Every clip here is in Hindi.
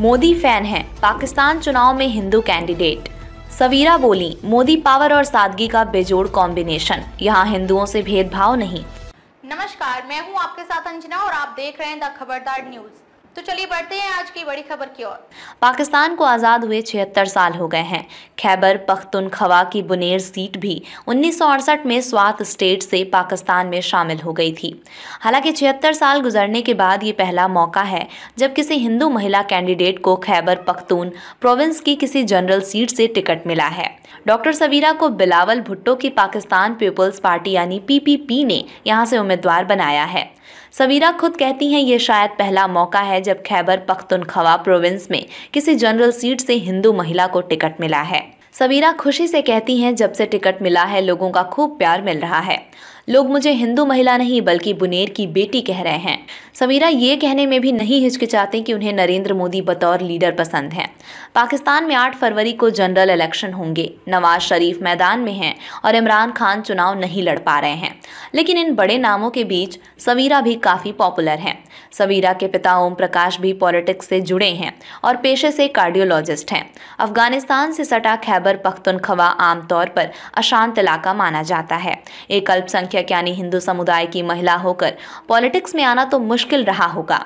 मोदी फैन है पाकिस्तान चुनाव में हिंदू कैंडिडेट सवीरा बोली मोदी पावर और सादगी का बेजोड़ कॉम्बिनेशन यहाँ हिंदुओं से भेदभाव नहीं नमस्कार मैं हूँ आपके साथ अंजना और आप देख रहे हैं द खबरदार न्यूज तो चलिए बढ़ते हैं आज की बड़ी खबर की ओर पाकिस्तान को आज़ाद हुए छिहत्तर साल हो गए हैं खैबर पख्तुनख्वा की बुनेर सीट भी उन्नीस में स्वात स्टेट से पाकिस्तान में शामिल हो गई थी हालांकि छिहत्तर साल गुजरने के बाद ये पहला मौका है जब किसी हिंदू महिला कैंडिडेट को खैबर पख्तून प्रोविंस की किसी जनरल सीट से टिकट मिला है डॉक्टर सवीरा को बिलावल भुट्टो की पाकिस्तान पीपल्स पार्टी यानी पीपीपी ने यहाँ से उम्मीदवार बनाया है सवीरा खुद कहती हैं ये शायद पहला मौका है जब खैबर पख्तनखवा प्रोविंस में किसी जनरल सीट से हिंदू महिला को टिकट मिला है सबीरा खुशी से कहती हैं जब से टिकट मिला है लोगों का खूब प्यार मिल रहा है लोग मुझे हिंदू महिला नहीं बल्कि बुनेर की बेटी कह रहे हैं सबीरा ये कहने में भी नहीं हिचकिचाते कि उन्हें नरेंद्र मोदी बतौर लीडर पसंद हैं पाकिस्तान में 8 फरवरी को जनरल इलेक्शन होंगे नवाज शरीफ मैदान में हैं और इमरान खान चुनाव नहीं लड़ पा रहे हैं लेकिन इन बड़े नामों के बीच सबीरा भी काफ़ी पॉपुलर हैं सवीरा के पिता ओम प्रकाश भी पॉलिटिक्स से जुड़े हैं और पेशे से कार्डियोलॉजिस्ट हैं अफगानिस्तान से सटा खैबर पख्तनखवा आमतौर पर अशांत इलाका माना जाता है एक अल्पसंख्यक यानी हिंदू समुदाय की महिला होकर पॉलिटिक्स में आना तो मुश्किल रहा होगा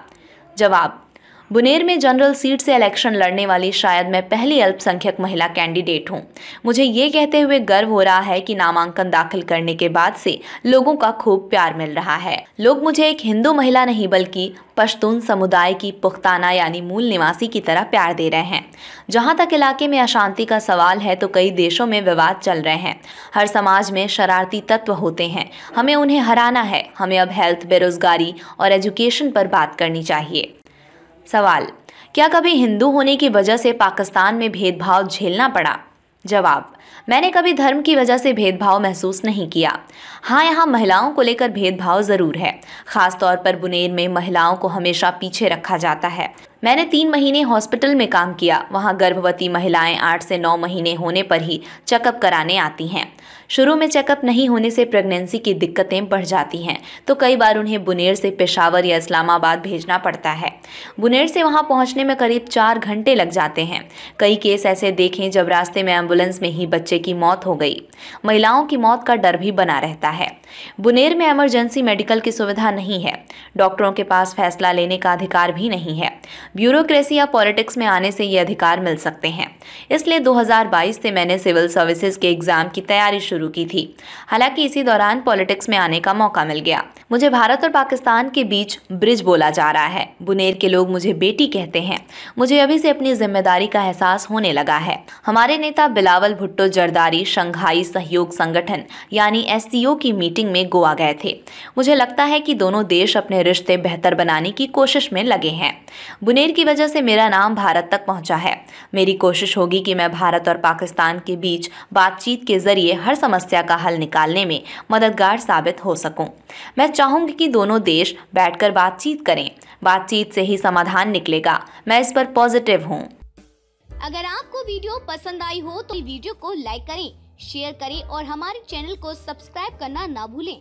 जवाब बुनेर में जनरल सीट से इलेक्शन लड़ने वाली शायद मैं पहली अल्पसंख्यक महिला कैंडिडेट हूँ मुझे ये कहते हुए गर्व हो रहा है कि नामांकन दाखिल करने के बाद से लोगों का खूब प्यार मिल रहा है लोग मुझे एक हिंदू महिला नहीं बल्कि पश्तून समुदाय की पुख्ताना यानी मूल निवासी की तरह प्यार दे रहे हैं जहाँ तक इलाके में अशांति का सवाल है तो कई देशों में विवाद चल रहे हैं हर समाज में शरारती तत्व होते हैं हमें उन्हें हराना है हमें अब हेल्थ बेरोजगारी और एजुकेशन पर बात करनी चाहिए सवाल क्या कभी हिंदू होने की वजह से पाकिस्तान में भेदभाव झेलना पड़ा जवाब मैंने कभी धर्म की वजह से भेदभाव महसूस नहीं किया हाँ यहाँ महिलाओं को लेकर भेदभाव ज़रूर है खासतौर पर बुनेर में महिलाओं को हमेशा पीछे रखा जाता है मैंने तीन महीने हॉस्पिटल में काम किया वहाँ गर्भवती महिलाएं आठ से नौ महीने होने पर ही चेकअप कराने आती हैं शुरू में चेकअप नहीं होने से प्रेगनेंसी की दिक्कतें बढ़ जाती हैं तो कई बार उन्हें बुनेर से पेशावर या इस्लामाबाद भेजना पड़ता है बुनेर से वहाँ पहुँचने में करीब चार घंटे लग जाते हैं कई केस ऐसे देखें जब रास्ते में एम्बुलेंस में ही बच्चे की मौत हो गई महिलाओं की मौत का डर भी बना रहता है बुनेर में एमरजेंसी मेडिकल की सुविधा नहीं है डॉक्टरों के पास फैसला लेने का अधिकार भी नहीं है ब्यूरोक्रेसी या पॉलिटिक्स में आने से ये अधिकार मिल सकते हैं इसलिए 2022 से मैंने सिविल सर्विसेज के एग्जाम की तैयारी शुरू की थी हालांकि इसी दौरान पॉलिटिक्स में आने का मौका मिल गया मुझे भारत और पाकिस्तान के बीच ब्रिज बोला जा रहा है बुनेर के लोग मुझे बेटी कहते हैं मुझे अभी से अपनी जिम्मेदारी का एहसास होने लगा है हमारे नेता बिलावल भुट्टो जरदारी शंघाई सहयोग संगठन यानी एस की मीटिंग में गोवा गए थे मुझे लगता है कि दोनों देश अपने रिश्ते बेहतर बनाने की कोशिश में लगे हैं जुनेर की वजह से मेरा नाम भारत तक पहुंचा है मेरी कोशिश होगी कि मैं भारत और पाकिस्तान के बीच बातचीत के जरिए हर समस्या का हल निकालने में मददगार साबित हो सकूं। मैं चाहूंगी कि दोनों देश बैठकर बातचीत करें बातचीत से ही समाधान निकलेगा मैं इस पर पॉजिटिव हूँ अगर आपको वीडियो पसंद आई हो तो वीडियो को लाइक करें शेयर करें और हमारे चैनल को सब्सक्राइब करना ना भूलें